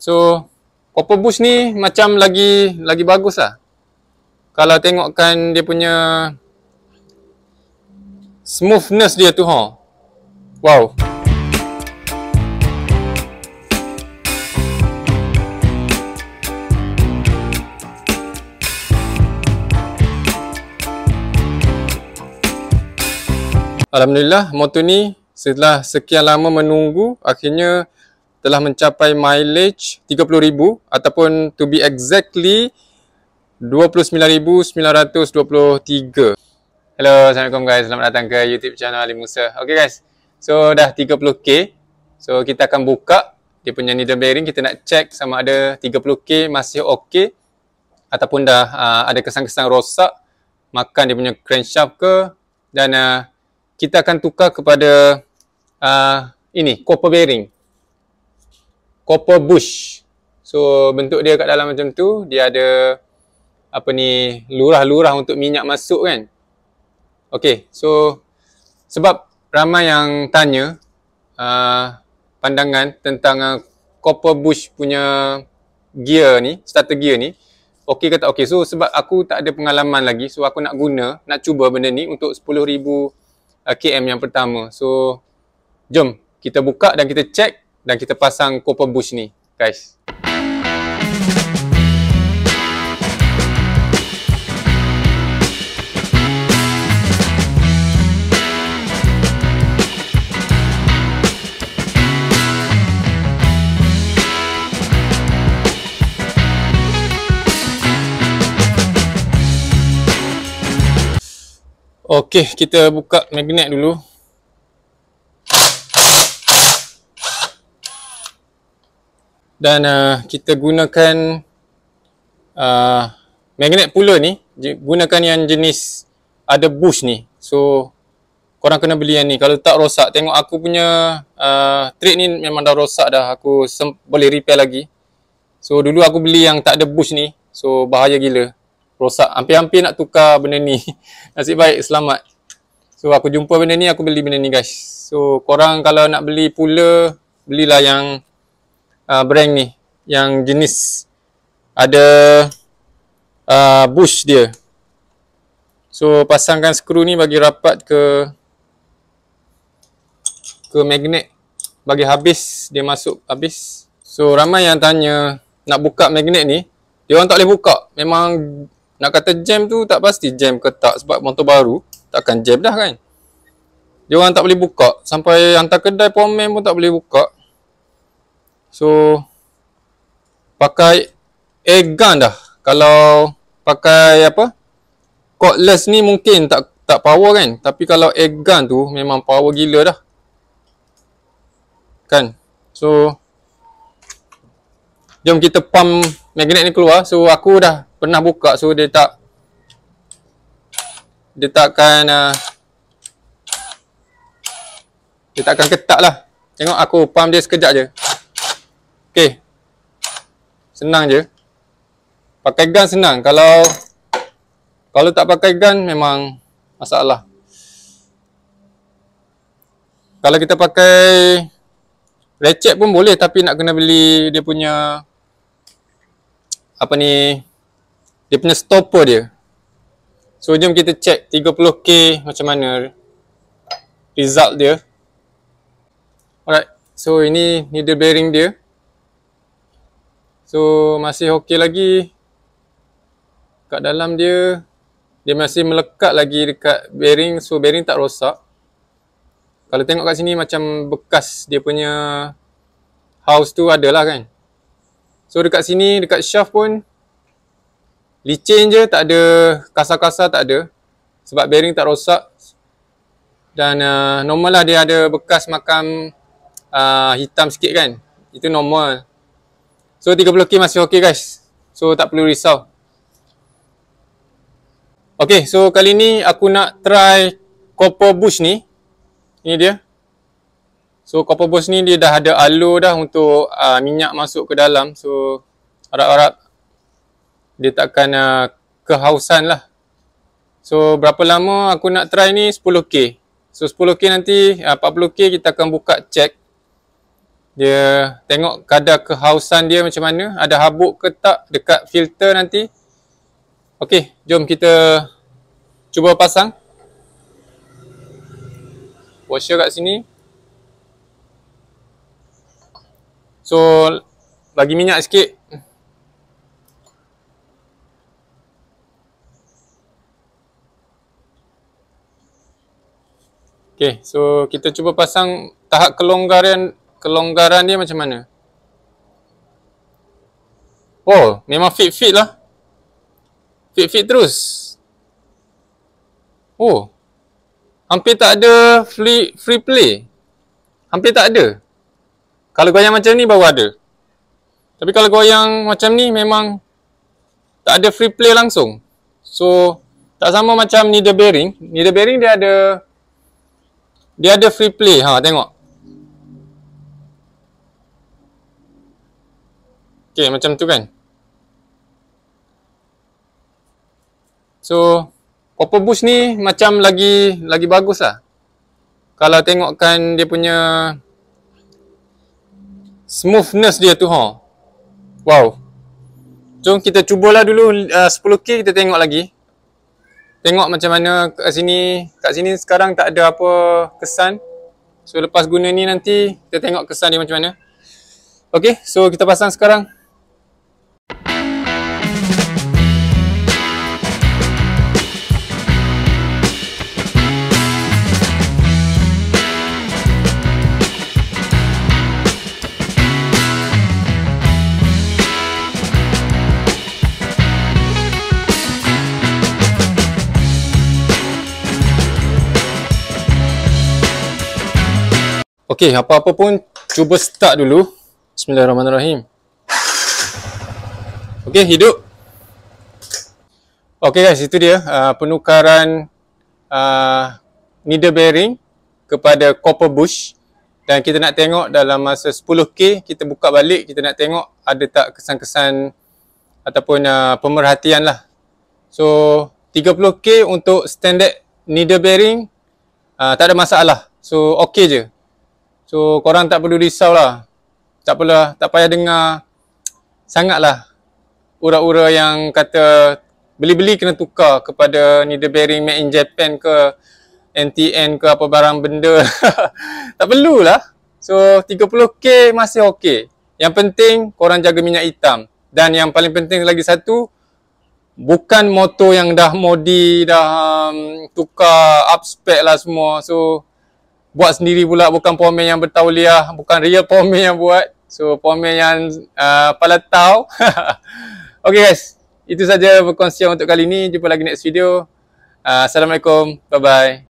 So proper boost ni macam lagi lagi bagus lah kalau tengokkan dia punya smoothness dia tu ha wow Alhamdulillah motor ni setelah sekian lama menunggu akhirnya telah mencapai mileage 30,000 ataupun to be exactly 29,923 Hello, Assalamualaikum guys, selamat datang ke YouTube channel Ali Musa Okay guys, so dah 30k So kita akan buka dia punya needle bearing Kita nak check sama ada 30k masih okay Ataupun dah uh, ada kesan-kesan rosak Makan dia punya crankshaft ke Dan uh, kita akan tukar kepada uh, ini, copper bearing copper bush. So bentuk dia kat dalam macam tu, dia ada apa ni lurah-lurah untuk minyak masuk kan. Okey, so sebab ramai yang tanya uh, pandangan tentang uh, copper bush punya gear ni, starter gear ni, okey kata okey. So sebab aku tak ada pengalaman lagi, so aku nak guna, nak cuba benda ni untuk 10,000 uh, km yang pertama. So jom kita buka dan kita check dan kita pasang copper bush ni guys Okey, kita buka magnet dulu. dan uh, kita gunakan uh, magnet pula ni gunakan yang jenis ada bush ni so korang kena beli yang ni kalau tak rosak tengok aku punya uh, trade ni memang dah rosak dah aku boleh repair lagi so dulu aku beli yang tak ada bush ni so bahaya gila rosak hampir-hampir nak tukar benda ni nasib baik selamat so aku jumpa benda ni aku beli benda ni guys so korang kalau nak beli pula belilah yang uh, brand ni yang jenis ada uh, bush dia so pasangkan skru ni bagi rapat ke ke magnet bagi habis dia masuk habis so ramai yang tanya nak buka magnet ni dia orang tak boleh buka memang nak kata jam tu tak pasti jam ke tak sebab motor baru takkan jam dah kan dia orang tak boleh buka sampai hantar kedai pomen pun tak boleh buka So pakai air gun dah. Kalau pakai apa? Cordless ni mungkin tak tak power kan. Tapi kalau air gun tu memang power gila dah. Kan? So jom kita pump magnet ni keluar. So aku dah pernah buka so dia tak dia takkan uh, dia takkan ketak lah. Tengok aku pump dia sekejap je putih Senang je Pakai gun senang Kalau Kalau tak pakai gun memang Masalah Kalau kita pakai Recep pun boleh tapi nak kena beli dia punya Apa ni Dia punya stopper dia So jom kita check 30k macam mana Result dia Alright so ini needle bearing dia So masih okey lagi Kat dalam dia Dia masih melekat lagi dekat bearing So bearing tak rosak Kalau tengok kat sini macam bekas dia punya House tu adalah kan So dekat sini dekat shaft pun Licin je tak ada kasar-kasar tak ada Sebab bearing tak rosak Dan uh, normal lah dia ada bekas makam uh, hitam sikit kan Itu normal So 30k masih okey guys. So tak perlu risau. Okey, so kali ni aku nak try copper bush ni. Ini dia. So copper bush ni dia dah ada alu dah untuk uh, minyak masuk ke dalam. So harap-harap dia takkan uh, kehausan lah. So berapa lama aku nak try ni 10k. So 10k nanti ah, uh, 40k kita akan buka check dia tengok kadar kehausan dia macam mana ada habuk ke tak dekat filter nanti Okey, jom kita cuba pasang washer kat sini so bagi minyak sikit ok so kita cuba pasang tahap kelonggaran kelonggaran dia macam mana? Oh, memang fit-fit lah. Fit-fit terus. Oh. Hampir tak ada free free play. Hampir tak ada. Kalau goyang macam ni baru ada. Tapi kalau goyang macam ni memang tak ada free play langsung. So, tak sama macam needle bearing. Needle bearing dia ada dia ada free play. Ha, tengok. Okay, macam tu kan. So, proper boost ni macam lagi lagi bagus lah. Kalau tengokkan dia punya smoothness dia tu ha. Wow. Jom kita cubalah dulu uh, 10K kita tengok lagi. Tengok macam mana kat sini. Kat sini sekarang tak ada apa kesan. So lepas guna ni nanti kita tengok kesan dia macam mana. Okay so kita pasang sekarang. Okey, apa-apa pun cuba start dulu. Bismillahirrahmanirrahim. Okey, hidup. Okey guys, itu dia uh, penukaran uh, needle bearing kepada copper bush dan kita nak tengok dalam masa 10k kita buka balik kita nak tengok ada tak kesan-kesan ataupun uh, pemerhatian lah so 30k untuk standard needle bearing uh, tak ada masalah so ok je So korang tak perlu risau lah Tak perlu tak payah dengar sangat lah. Ura-ura yang kata Beli-beli kena tukar kepada needle bearing made in Japan ke NTN ke apa barang benda Tak perlu lah. So 30k masih okey Yang penting korang jaga minyak hitam Dan yang paling penting lagi satu Bukan motor yang dah modi, dah um, tukar up lah semua So buat sendiri pula bukan pomen yang bertauliah bukan real pomen yang buat so pomen yang uh, palatau okey guys itu saja perkongsian untuk kali ini jumpa lagi next video uh, assalamualaikum bye bye